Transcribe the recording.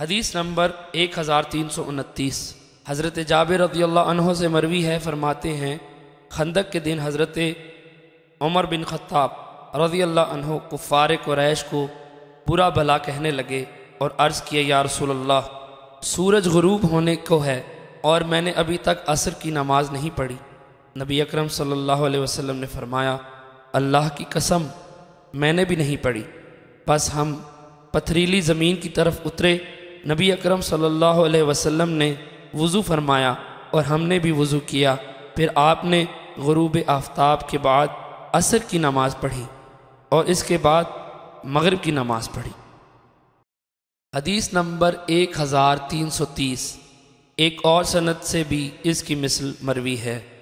हदीस नंबर एक हज़ार तीन सौ उनतीस हज़रत जाबिर रज़ील्लाहों से मरवी है फरमाते हैं खंदक के दिन हज़रत उमर बिन खत्ताब रदी अल्लाह कुफ़ार क्रैश को बुरा भला कहने लगे और अर्ज़ किया या रसोल्ला सूरज गरूब होने को है और मैंने अभी तक असर की नमाज नहीं पढ़ी नबी अक्रम सल्ला अलैहि ने फरमाया अल्लाह की कसम मैंने भी नहीं पढ़ी बस हम पथरीली ज़मीन की तरफ उतरे नबी अकरम सल्लल्लाहु अलैहि वसल्लम ने वज़ू फरमाया और हमने भी वज़ू किया फिर आपने गरूब आफ्ताब के बाद असर की नमाज़ पढ़ी और इसके बाद मगरब की नमाज़ पढ़ी हदीस नंबर एक हज़ार तीन सौ तीस एक और सनत से भी इसकी मिसल मरवी है